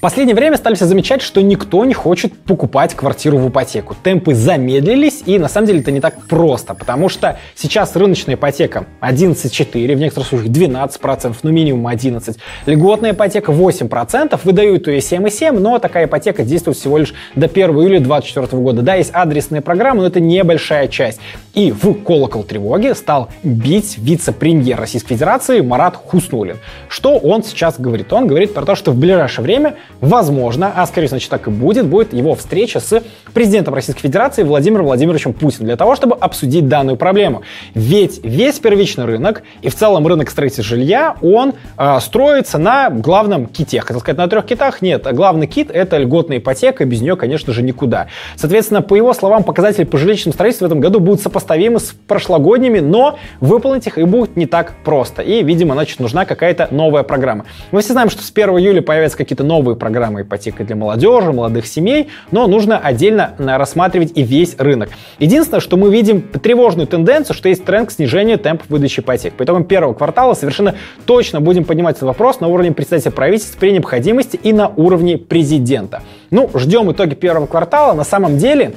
последнее время стали все замечать, что никто не хочет покупать квартиру в ипотеку. Темпы замедлились, и на самом деле это не так просто, потому что сейчас рыночная ипотека 11,4, в некоторых случаях 12%, ну минимум 11%. Льготная ипотека 8%, выдают ее 7,7%, но такая ипотека действует всего лишь до 1 июля 2024 года. Да, есть адресные программы, но это небольшая часть. И в колокол тревоги стал бить вице-премьер Российской Федерации Марат Хуснулин. Что он сейчас говорит? Он говорит про то, что в ближайшее время возможно, а скорее значит так и будет, будет его встреча с президентом Российской Федерации Владимиром Владимировичем Путиным для того, чтобы обсудить данную проблему. Ведь весь первичный рынок и в целом рынок строительства жилья, он э, строится на главном ките. Хотел сказать, на трех китах нет. Главный кит — это льготная ипотека, без нее, конечно же, никуда. Соответственно, по его словам, показатели по жилищному строительству в этом году будут сопоставимы с прошлогодними, но выполнить их и будет не так просто. И, видимо, значит, нужна какая-то новая программа. Мы все знаем, что с 1 июля появятся какие-то новые новые программы ипотеки для молодежи, молодых семей, но нужно отдельно э, рассматривать и весь рынок. Единственное, что мы видим тревожную тенденцию, что есть тренд к снижению темпов выдачи ипотек. Поэтому итогам первого квартала совершенно точно будем поднимать этот вопрос на уровне представителя правительства при необходимости и на уровне президента. Ну, ждем итоги первого квартала. На самом деле,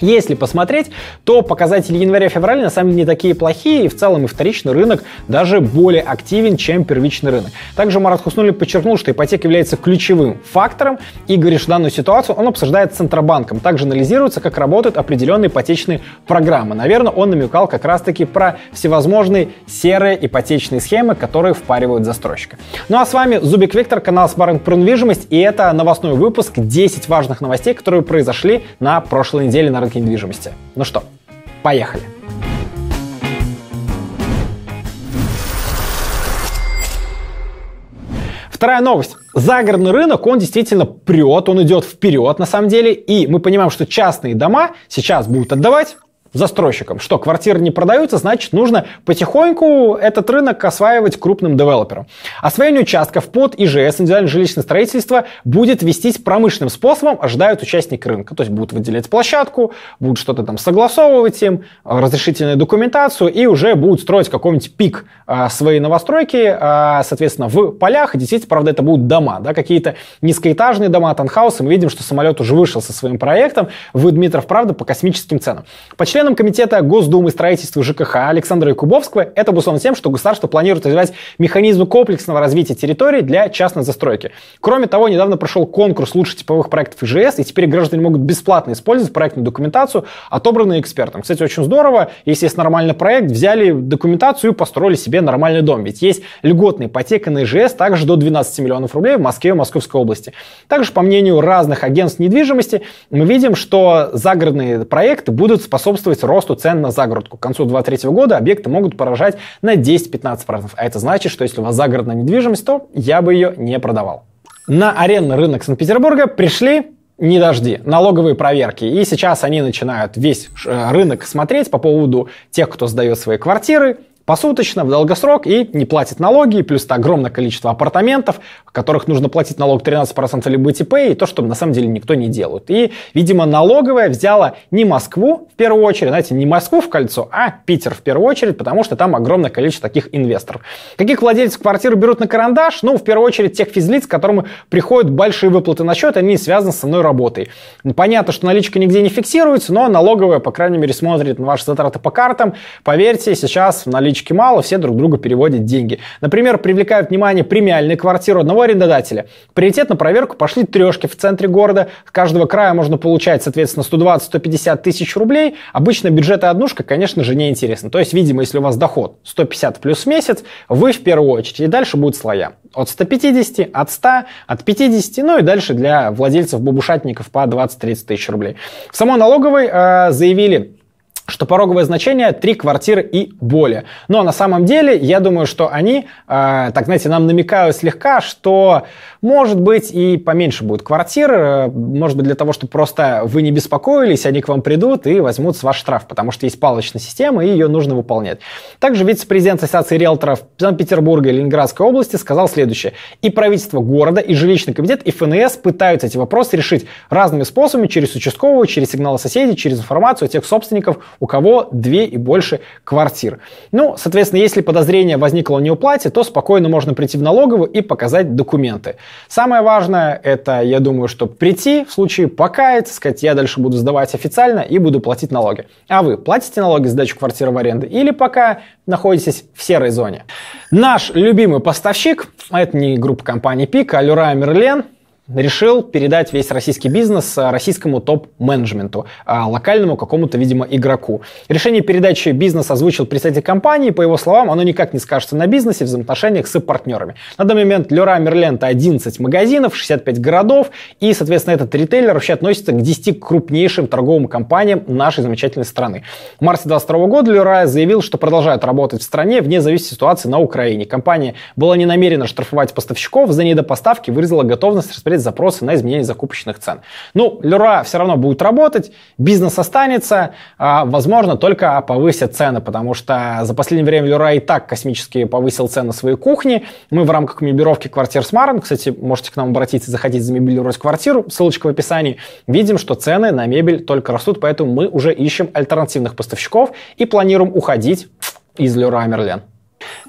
если посмотреть, то показатели января-февраля на самом деле не такие плохие, и в целом и вторичный рынок даже более активен, чем первичный рынок. Также Марат Хуснули подчеркнул, что ипотека является ключевым фактором, и, говоришь, данную ситуацию он обсуждает с Центробанком. Также анализируется, как работают определенные ипотечные программы. Наверное, он намекал как раз-таки про всевозможные серые ипотечные схемы, которые впаривают застройщика. Ну а с вами Зубик Виктор, канал Спарринг про недвижимость, и это новостной выпуск 10 важных новостей, которые произошли на прошлой неделе на на рынке недвижимости. Ну что, поехали! Вторая новость. Загородный рынок, он действительно прет, он идет вперед на самом деле, и мы понимаем, что частные дома сейчас будут отдавать застройщикам. Что, квартиры не продаются, значит, нужно потихоньку этот рынок осваивать крупным девелоперам. Освоение участков под ИЖС, индивидуальное жилищное строительство, будет вестись промышленным способом, ожидают участники рынка. То есть будут выделять площадку, будут что-то там согласовывать им, э, разрешительную документацию, и уже будут строить какой-нибудь пик а, своей новостройки, а, соответственно, в полях. И действительно, правда, это будут дома, да, какие-то низкоэтажные дома, танхаусы. Мы видим, что самолет уже вышел со своим проектом. Вы, Дмитров, правда, по космическим ценам. По членам членом Комитета Госдумы строительства ЖКХ Александра Якубовского это обусловлено тем, что государство планирует развивать механизмы комплексного развития территории для частной застройки. Кроме того, недавно прошел конкурс лучших типовых проектов ИЖС, и теперь граждане могут бесплатно использовать проектную документацию, отобранную экспертом. Кстати, очень здорово, если есть нормальный проект, взяли документацию и построили себе нормальный дом. Ведь есть льготная ипотека на ИЖС также до 12 миллионов рублей в Москве и Московской области. Также, по мнению разных агентств недвижимости, мы видим, что загородные проекты будут способствовать способствовать росту цен на загородку. К концу 2023 года объекты могут поражать на 10-15%. А это значит, что если у вас загородная недвижимость, то я бы ее не продавал. На арендный рынок Санкт-Петербурга пришли не дожди, налоговые проверки. И сейчас они начинают весь э, рынок смотреть по поводу тех, кто сдает свои квартиры, посуточно, в долгосрок и не платит налоги, плюс это огромное количество апартаментов, в которых нужно платить налог 13% либо ИТП, и то, что на самом деле никто не делает. И, видимо, налоговая взяла не Москву в первую очередь, знаете, не Москву в кольцо, а Питер в первую очередь, потому что там огромное количество таких инвесторов. Каких владельцев квартиры берут на карандаш? Ну, в первую очередь тех физлиц, которым приходят большие выплаты на счет, они связаны с основной работой. Понятно, что наличка нигде не фиксируется, но налоговая, по крайней мере, смотрит на ваши затраты по картам. Поверьте, сейчас наличка налички мало, все друг друга переводят деньги. Например, привлекают внимание премиальные квартиры одного арендодателя. Приоритет на проверку пошли трешки в центре города. С каждого края можно получать, соответственно, 120-150 тысяч рублей. Обычно бюджеты однушка, конечно же, не интересно. То есть, видимо, если у вас доход 150 плюс в месяц, вы в первую очередь. И дальше будут слоя. От 150, от 100, от 50, ну и дальше для владельцев бабушатников по 20-30 тысяч рублей. В самой налоговой э, заявили что пороговое значение 3 квартиры и более. Но на самом деле, я думаю, что они, э, так знаете, нам намекают слегка, что может быть и поменьше будет квартир, э, может быть для того, чтобы просто вы не беспокоились, они к вам придут и возьмут с ваш штраф, потому что есть палочная система и ее нужно выполнять. Также вице-президент Ассоциации риэлторов Санкт-Петербурга и Ленинградской области сказал следующее. И правительство города, и жилищный комитет, и ФНС пытаются эти вопросы решить разными способами, через участкового, через сигналы соседей, через информацию о тех собственников, у кого две и больше квартир. Ну, соответственно, если подозрение возникло о неуплате, то спокойно можно прийти в налоговую и показать документы. Самое важное, это, я думаю, что прийти в случае покаяться, сказать, я дальше буду сдавать официально и буду платить налоги. А вы платите налоги за дачу квартиры в аренду или пока находитесь в серой зоне? Наш любимый поставщик, это не группа компании Пика, а Люра Мерлен – решил передать весь российский бизнес э, российскому топ-менеджменту, э, локальному какому-то, видимо, игроку. Решение передачи бизнеса озвучил представитель компании, по его словам, оно никак не скажется на бизнесе в а взаимоотношениях с партнерами. На данный момент Лера Мерлен это 11 магазинов, 65 городов, и, соответственно, этот ритейлер вообще относится к 10 крупнейшим торговым компаниям нашей замечательной страны. В марте 2022 года Лера заявил, что продолжает работать в стране вне зависимости ситуации на Украине. Компания была не намерена штрафовать поставщиков за недопоставки, выразила готовность распределять удалит запросы на изменение закупочных цен. Ну, Леруа все равно будет работать, бизнес останется, а, возможно, только повысят цены, потому что за последнее время Леруа и так космически повысил цены своей кухни. Мы в рамках мебелировки квартир с Маром, кстати, можете к нам обратиться, заходить за мебелировать квартиру, ссылочка в описании, видим, что цены на мебель только растут, поэтому мы уже ищем альтернативных поставщиков и планируем уходить из Леруа Мерлен.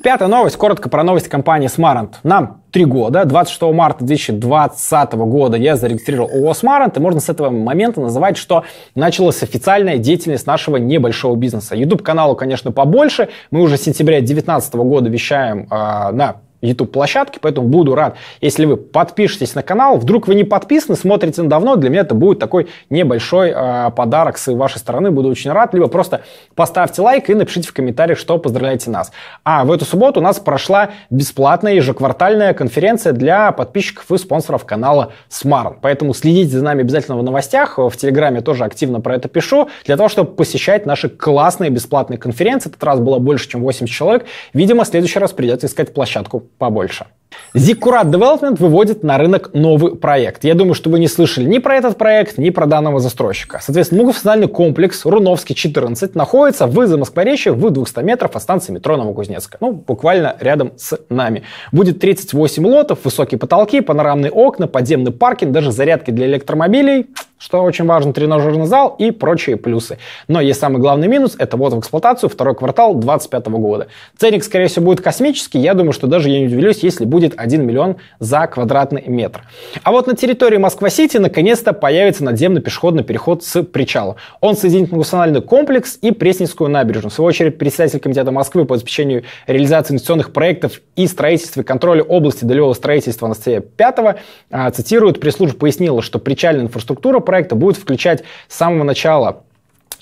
Пятая новость, коротко про новость компании Smarant. Нам три года. 26 марта 2020 года я зарегистрировал ООО «Смарт», и можно с этого момента называть, что началась официальная деятельность нашего небольшого бизнеса. YouTube-каналу, конечно, побольше. Мы уже с сентября 2019 года вещаем э, на YouTube-площадке, поэтому буду рад, если вы подпишетесь на канал. Вдруг вы не подписаны, смотрите давно, для меня это будет такой небольшой э, подарок с вашей стороны, буду очень рад. Либо просто поставьте лайк и напишите в комментариях, что поздравляете нас. А в эту субботу у нас прошла бесплатная ежеквартальная конференция для подписчиков и спонсоров канала Smart. Поэтому следите за нами обязательно в новостях, в Телеграме тоже активно про это пишу, для того, чтобы посещать наши классные бесплатные конференции. Этот раз было больше, чем 80 человек. Видимо, в следующий раз придется искать площадку побольше. Zikkurat Development выводит на рынок новый проект. Я думаю, что вы не слышали ни про этот проект, ни про данного застройщика. Соответственно, многофункциональный комплекс Руновский 14 находится в Замоскворечье в 200 метров от станции метро Новокузнецка. Ну, буквально рядом с нами. Будет 38 лотов, высокие потолки, панорамные окна, подземный паркинг, даже зарядки для электромобилей что очень важно, тренажерный зал и прочие плюсы. Но есть самый главный минус, это вот в эксплуатацию второй квартал 2025 года. Ценник, скорее всего, будет космический, я думаю, что даже я не удивлюсь, если будет будет 1 миллион за квадратный метр. А вот на территории Москва-Сити наконец-то появится надземный пешеходный переход с причала. Он соединит национальный комплекс и Пресненскую набережную. В свою очередь председатель Комитета Москвы по обеспечению реализации инвестиционных проектов и строительства и контроля области долевого строительства на Анастасия Пятого а, цитирует, пресс-служба пояснила, что причальная инфраструктура проекта будет включать с самого начала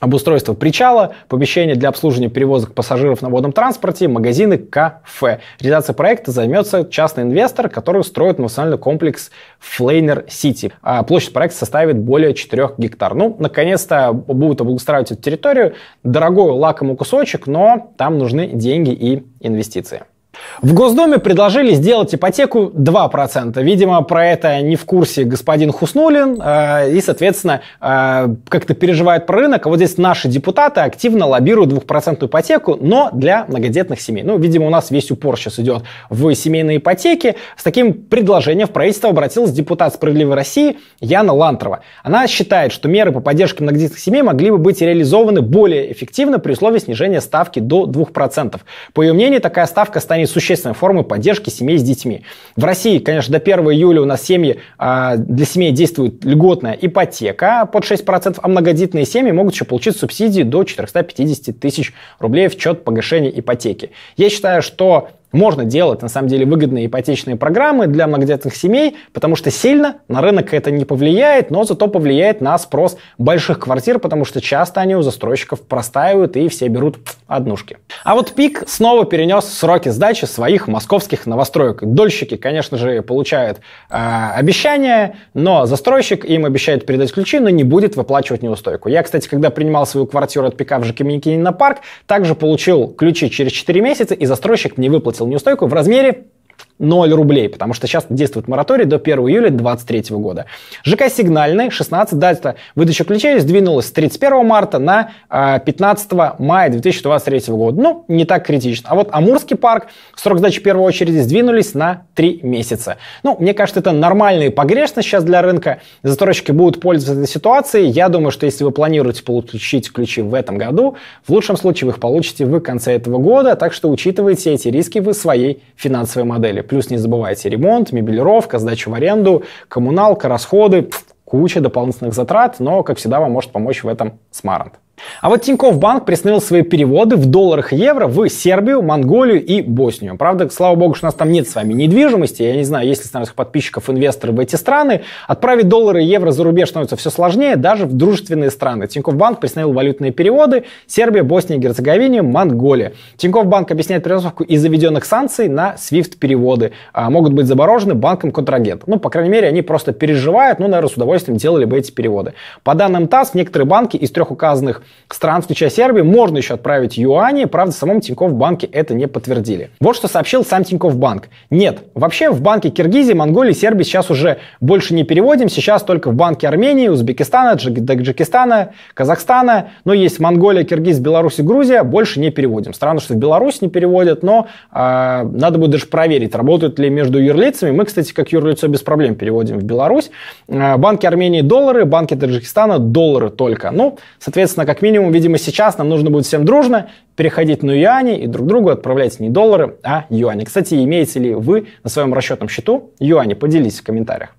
обустройство причала, помещение для обслуживания перевозок пассажиров на водном транспорте, магазины, кафе. Реализация проекта займется частный инвестор, который строит национальный комплекс Флейнер Сити. А площадь проекта составит более 4 гектар. Ну, наконец-то будут обустраивать эту территорию. Дорогой лакомый кусочек, но там нужны деньги и инвестиции. В Госдуме предложили сделать ипотеку 2%. Видимо, про это не в курсе господин Хуснулин э, и, соответственно, э, как-то переживает про рынок. А вот здесь наши депутаты активно лоббируют 2% ипотеку, но для многодетных семей. Ну, видимо, у нас весь упор сейчас идет в семейной ипотеке. С таким предложением в правительство обратилась депутат «Справедливой России» Яна Лантрова. Она считает, что меры по поддержке многодетных семей могли бы быть реализованы более эффективно при условии снижения ставки до 2%. По ее мнению, такая ставка станет существенной формы поддержки семей с детьми. В России, конечно, до 1 июля у нас семьи, а, для семей действует льготная ипотека под 6%, а многодетные семьи могут еще получить субсидии до 450 тысяч рублей в счет погашения ипотеки. Я считаю, что можно делать, на самом деле, выгодные ипотечные программы для многодетных семей, потому что сильно на рынок это не повлияет, но зато повлияет на спрос больших квартир, потому что часто они у застройщиков простаивают и все берут однушки. А вот ПИК снова перенес сроки сдачи своих московских новостроек. Дольщики, конечно же, получают э, обещания, но застройщик им обещает передать ключи, но не будет выплачивать неустойку. Я, кстати, когда принимал свою квартиру от ПИКа в ЖК на парк, также получил ключи через 4 месяца, и застройщик не выплатил выписал неустойку в размере 0 рублей, потому что сейчас действует мораторий до 1 июля 2023 года. ЖК «Сигнальный» 16, дата выдачи ключей сдвинулась с 31 марта на 15 а, мая 2023 года. Ну, не так критично. А вот Амурский парк, срок сдачи первой очереди сдвинулись на 3 месяца. Ну, мне кажется, это нормальные погрешности сейчас для рынка. Застройщики будут пользоваться этой ситуацией. Я думаю, что если вы планируете получить ключи в этом году, в лучшем случае вы их получите в конце этого года. Так что учитывайте эти риски в своей финансовой модели. Плюс не забывайте ремонт, мебелировка, сдачу в аренду, коммуналка, расходы, куча дополнительных затрат, но, как всегда, вам может помочь в этом Смарант. А вот Тинькофф Банк приостановил свои переводы в долларах и евро в Сербию, Монголию и Боснию. Правда, слава богу, что у нас там нет с вами недвижимости. Я не знаю, есть ли с наших подписчиков инвесторы в эти страны. Отправить доллары и евро за рубеж становится все сложнее, даже в дружественные страны. Тинькофф Банк приостановил валютные переводы Сербия, Босния, Герцеговине, Монголия. Тинькофф Банк объясняет перестановку из заведенных санкций на SWIFT-переводы. А, могут быть заборожены банком контрагент. Ну, по крайней мере, они просто переживают, ну, наверное, с удовольствием делали бы эти переводы. По данным ТАСС, некоторые банки из трех указанных стран, включая Сербию, можно еще отправить юани, правда, в самом Тинькофф банке это не подтвердили. Вот что сообщил сам Тинькофф банк. Нет, вообще в банке Киргизии, Монголии, Сербии сейчас уже больше не переводим, сейчас только в банке Армении, Узбекистана, Таджикистана, Казахстана, но есть Монголия, Киргиз, Беларусь и Грузия, больше не переводим. Странно, что в Беларусь не переводят, но э, надо будет даже проверить, работают ли между юрлицами. Мы, кстати, как юрлицо без проблем переводим в Беларусь. Э, банки Армении доллары, банки Таджикистана доллары только. Ну, соответственно, как как минимум, видимо, сейчас нам нужно будет всем дружно переходить на юани и друг другу отправлять не доллары, а юани. Кстати, имеете ли вы на своем расчетном счету юани? Поделитесь в комментариях.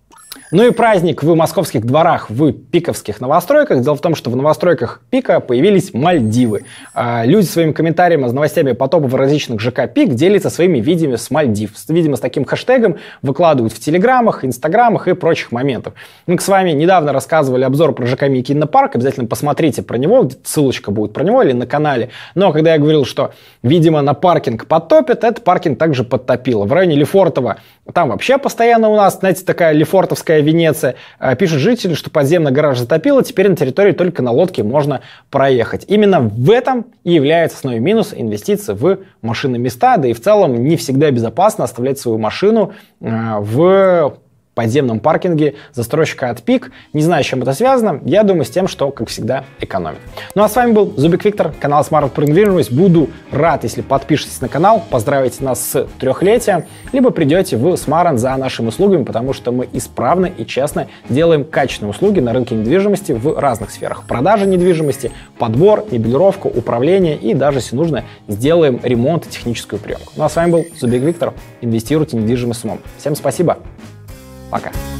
Ну и праздник в московских дворах, в пиковских новостройках. Дело в том, что в новостройках пика появились Мальдивы. А, люди своими комментариями с новостями потопов различных ЖК пик делятся своими видео с Мальдив. Видимо, с таким хэштегом выкладывают в телеграмах, инстаграмах и прочих моментах. Мы с вами недавно рассказывали обзор про ЖК Мики Парк. Обязательно посмотрите про него, ссылочка будет про него или на канале. Но когда я говорил, что, видимо, на паркинг подтопит, этот паркинг также подтопило. В районе Лефортово там вообще постоянно у нас, знаете, такая Лефортовская Карпатская Венеция. Э, пишут жители, что подземный гараж затопило, теперь на территории только на лодке можно проехать. Именно в этом и является основной минус инвестиций в машины места, да и в целом не всегда безопасно оставлять свою машину э, в подземном паркинге застройщика от ПИК. Не знаю, с чем это связано. Я думаю, с тем, что, как всегда, экономит. Ну а с вами был Зубик Виктор, канал Smart про недвижимость. Буду рад, если подпишетесь на канал, поздравите нас с трехлетием, либо придете в Смаран за нашими услугами, потому что мы исправно и честно делаем качественные услуги на рынке недвижимости в разных сферах. Продажа недвижимости, подбор, мебелировку, управление и даже, если нужно, сделаем ремонт и техническую приемку. Ну а с вами был Зубик Виктор. Инвестируйте в недвижимость с умом. Всем спасибо. Пока.